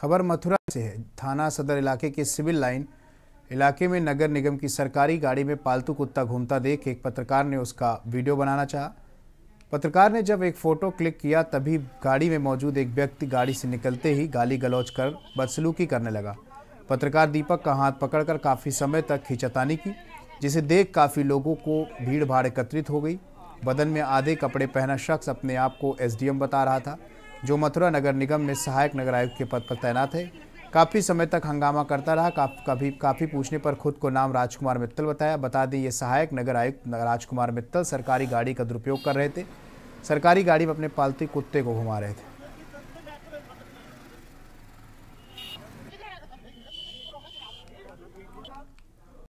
खबर मथुरा से है थाना सदर इलाके के सिविल लाइन इलाके में नगर निगम की सरकारी गाड़ी में पालतू कुत्ता घूमता देख एक पत्रकार ने उसका वीडियो बनाना चाहा पत्रकार ने जब एक फ़ोटो क्लिक किया तभी गाड़ी में मौजूद एक व्यक्ति गाड़ी से निकलते ही गाली गलौज कर बदसलूकी करने लगा पत्रकार दीपक का हाथ पकड़कर काफ़ी समय तक खिंचतानी की जिसे देख काफ़ी लोगों को भीड़ भाड़ एकत्रित हो गई बदन में आधे कपड़े पहना शख्स अपने आप को एसडीएम बता रहा था जो मथुरा नगर निगम में सहायक नगर आयुक्त के पद पर तैनात है काफ़ी समय तक हंगामा करता रहा का, कभी काफ़ी पूछने पर खुद को नाम राजकुमार मित्तल बताया बता दें ये सहायक नगर आयुक्त राजकुमार मित्तल सरकारी गाड़ी का दुरुपयोग कर रहे थे सरकारी गाड़ी में अपने पालतू कुत्ते को घुमा रहे थे